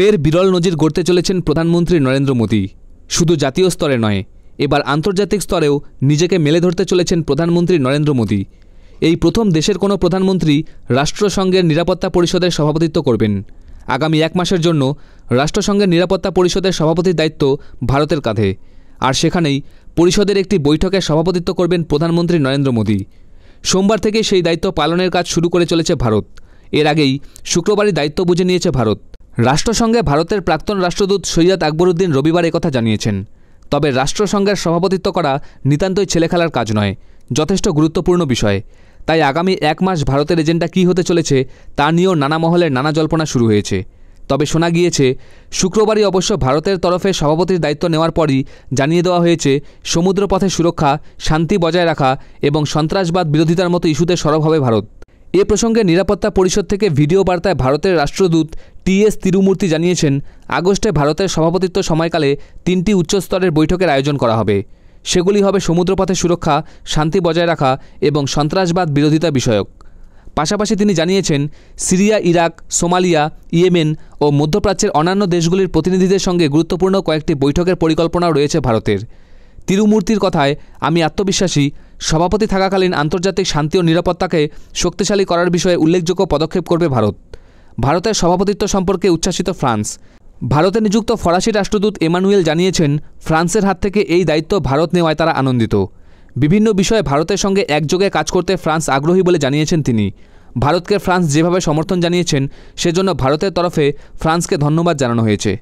ফের বিরল নজির গড়তে চলেছেন প্রধানমন্ত্রী নরেন্দ্র মোদী শুধু জাতীয় স্তরে নয় এবার আন্তর্জাতিক স্তরেও নিজেকে মেলে ধরতে চলেছেন প্রধানমন্ত্রী নরেন্দ্র মোদী এই প্রথম দেশের কোনো প্রধানমন্ত্রী রাষ্ট্রসংঘের নিরাপত্তা পরিষদের সভাপতিত্ব করবেন আগামী এক মাসের জন্য রাষ্ট্রসংঘের নিরাপত্তা পরিষদের সভাপতির দায়িত্ব ভারতের কাঁধে আর সেখানেই পরিষদের একটি বৈঠকে সভাপতিত্ব করবেন প্রধানমন্ত্রী নরেন্দ্র মোদী সোমবার থেকে সেই দায়িত্ব পালনের কাজ শুরু করে চলেছে ভারত এর আগেই শুক্রবারই দায়িত্ব বুঝে নিয়েছে ভারত রাষ্ট্রসংঘে ভারতের প্রাক্তন রাষ্ট্রদূত সৈয়দ আকবরউদ্দিন রবিবার একথা জানিয়েছেন তবে রাষ্ট্রসংঘের সভাপতিত্ব করা নিতান্তই ছেলেখেলার কাজ নয় যথেষ্ট গুরুত্বপূর্ণ বিষয় তাই আগামী এক মাস ভারতের এজেন্ডা কী হতে চলেছে তা নিয়েও নানা মহলে নানা জল্পনা শুরু হয়েছে তবে শোনা গিয়েছে শুক্রবারই অবশ্য ভারতের তরফে সভাপতির দায়িত্ব নেওয়ার পরই জানিয়ে দেওয়া হয়েছে সমুদ্রপথে সুরক্ষা শান্তি বজায় রাখা এবং সন্ত্রাসবাদ বিরোধিতার মতো ইস্যুতে সরব হবে ভারত এ প্রসঙ্গে নিরাপত্তা পরিষদ থেকে ভিডিও বার্তায় ভারতের রাষ্ট্রদূত টি এস তিরুমূর্তি জানিয়েছেন আগস্টে ভারতের সভাপতিত্ব সময়কালে তিনটি উচ্চস্তরের বৈঠকের আয়োজন করা হবে সেগুলি হবে সমুদ্রপথে সুরক্ষা শান্তি বজায় রাখা এবং সন্ত্রাসবাদ বিরোধিতা বিষয়ক পাশাপাশি তিনি জানিয়েছেন সিরিয়া ইরাক সোমালিয়া ইয়েমেন ও মধ্যপ্রাচ্যের অন্যান্য দেশগুলির প্রতিনিধিদের সঙ্গে গুরুত্বপূর্ণ কয়েকটি বৈঠকের পরিকল্পনাও রয়েছে ভারতের তিরুমূর্তির কথায় আমি আত্মবিশ্বাসী সভাপতি থাকাকালীন আন্তর্জাতিক শান্তি ও নিরাপত্তাকে শক্তিশালী করার বিষয়ে উল্লেখযোগ্য পদক্ষেপ করবে ভারত ভারতের সভাপতিত্ব সম্পর্কে উচ্ছ্বাসিত ফ্রান্স ভারতে নিযুক্ত ফরাসি রাষ্ট্রদূত এমানুয়েল জানিয়েছেন ফ্রান্সের হাত থেকে এই দায়িত্ব ভারত নেওয়ায় তারা আনন্দিত বিভিন্ন বিষয়ে ভারতের সঙ্গে একযোগে কাজ করতে ফ্রান্স আগ্রহী বলে জানিয়েছেন তিনি ভারতকে ফ্রান্স যেভাবে সমর্থন জানিয়েছেন সেজন্য ভারতের তরফে ফ্রান্সকে ধন্যবাদ জানানো হয়েছে